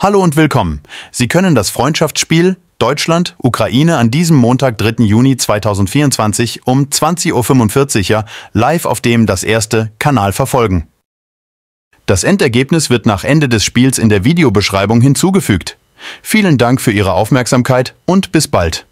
Hallo und willkommen. Sie können das Freundschaftsspiel Deutschland, Ukraine an diesem Montag, 3. Juni 2024 um 20.45 Uhr live auf dem das erste Kanal verfolgen. Das Endergebnis wird nach Ende des Spiels in der Videobeschreibung hinzugefügt. Vielen Dank für Ihre Aufmerksamkeit und bis bald.